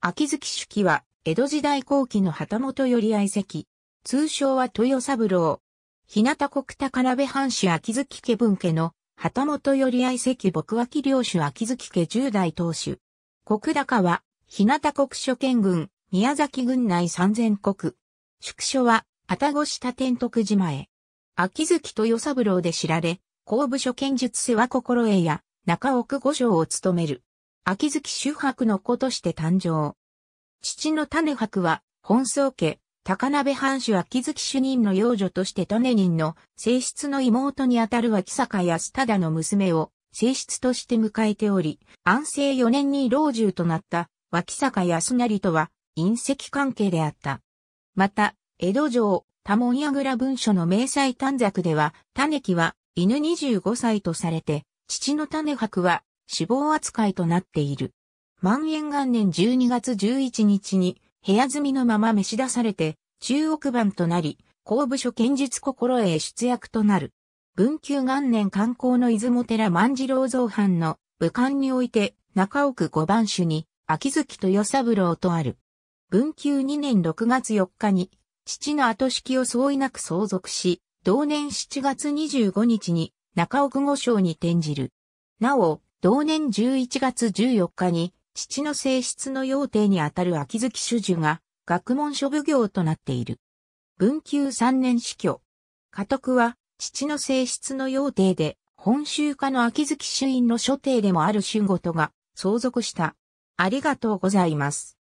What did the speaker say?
秋月主記は、江戸時代後期の旗本より愛席。通称は豊三郎。日向国高鍋藩主秋月家分家の、旗本より愛席牧脇領主秋月家十代当主。国高は、日向国所見郡、宮崎郡内三千国。宿所は、愛宕下天徳島へ。秋月豊三郎で知られ、公部所見術世話心得や、中奥五所を務める。秋月周博の子として誕生。父の種博は、本宗家、高鍋藩主秋月主任の養女として種人の正室の妹にあたる脇坂安忠の娘を正室として迎えており、安政4年に老中となった脇坂安成とは隕石関係であった。また、江戸城、多門櫓倉文書の明細短冊では、種木は犬25歳とされて、父の種博は死亡扱いとなっている。万円元年12月11日に部屋住みのまま召し出されて中億番となり、公部所剣術心へ出役となる。文久元年観光の出雲寺万次郎造藩の武漢において中奥五番手に秋月豊三郎とある。文久2年6月4日に父の後式を相違なく相続し、同年7月25日に中奥五章に転じる。なお、同年11月14日に、父の性質の要定にあたる秋月主樹が、学問諸奉行となっている。文久三年死去。家督は、父の性質の要定で、本州家の秋月主院の所定でもある主ごとが、相続した。ありがとうございます。